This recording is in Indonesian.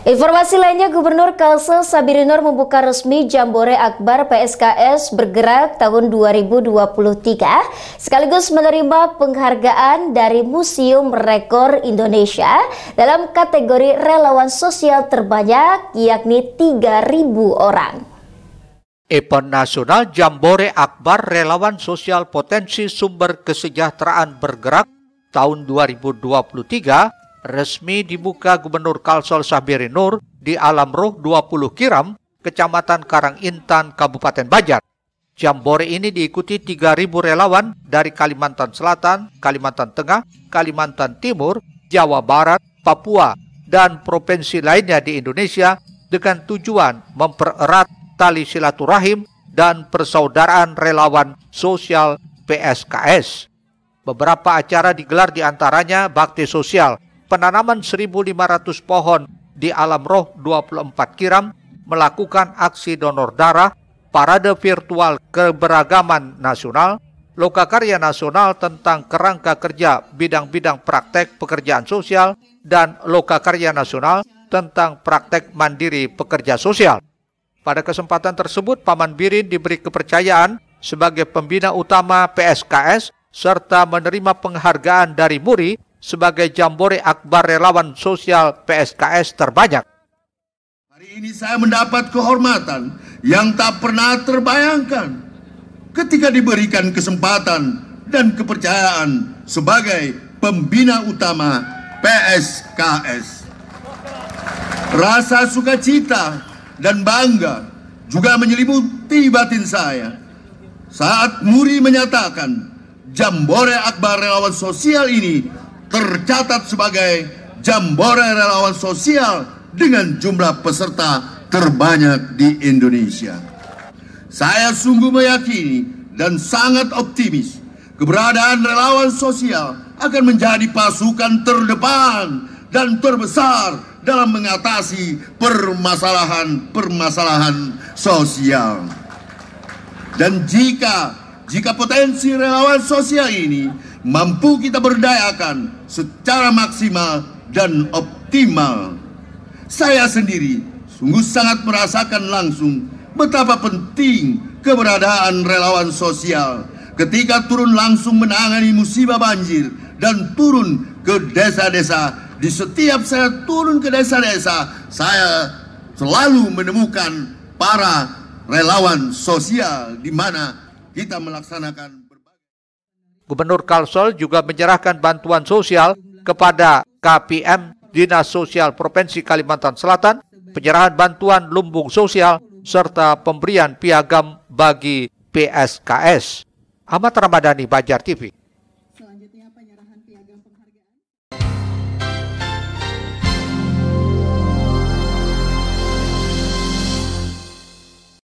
Informasi lainnya, Gubernur Kalsel Sabirinur membuka resmi Jambore Akbar PSKS Bergerak tahun 2023 sekaligus menerima penghargaan dari Museum Rekor Indonesia dalam kategori relawan sosial terbanyak yakni 3.000 orang. Event Nasional Jambore Akbar Relawan Sosial Potensi Sumber Kesejahteraan Bergerak tahun 2023 resmi dibuka Gubernur Kalsel Sabiri Nur di Alam Ruh 20 Kiram, Kecamatan Karangintan, Kabupaten Banjar. Jambore ini diikuti 3.000 relawan dari Kalimantan Selatan, Kalimantan Tengah, Kalimantan Timur, Jawa Barat, Papua, dan provinsi lainnya di Indonesia dengan tujuan mempererat tali silaturahim dan persaudaraan relawan sosial PSKS. Beberapa acara digelar diantaranya bakti sosial penanaman 1.500 pohon di Alam Roh 24 Kiram melakukan aksi donor darah, parade virtual keberagaman nasional, loka karya nasional tentang kerangka kerja bidang-bidang praktek pekerjaan sosial, dan loka karya nasional tentang praktek mandiri pekerja sosial. Pada kesempatan tersebut, Paman Birin diberi kepercayaan sebagai pembina utama PSKS serta menerima penghargaan dari Muri sebagai Jambore Akbar Relawan Sosial PSKS terbanyak. Hari ini saya mendapat kehormatan yang tak pernah terbayangkan ketika diberikan kesempatan dan kepercayaan sebagai pembina utama PSKS. Rasa sukacita dan bangga juga menyelimuti batin saya saat Muri menyatakan Jambore Akbar Relawan Sosial ini tercatat sebagai Jambore Relawan Sosial dengan jumlah peserta terbanyak di Indonesia. Saya sungguh meyakini dan sangat optimis keberadaan relawan sosial akan menjadi pasukan terdepan dan terbesar dalam mengatasi permasalahan-permasalahan sosial. Dan jika jika potensi relawan sosial ini mampu kita berdayakan secara maksimal dan optimal. Saya sendiri sungguh sangat merasakan langsung betapa penting keberadaan relawan sosial ketika turun langsung menangani musibah banjir dan turun ke desa-desa. Di setiap saya turun ke desa-desa, saya selalu menemukan para relawan sosial di mana kita melaksanakan Gubernur Kalsel juga menyerahkan bantuan sosial kepada KPM Dinas Sosial Provinsi Kalimantan Selatan, penyerahan bantuan lumbung sosial, serta pemberian piagam bagi PSKS. Ahmad Ramadhani, Banjar TV.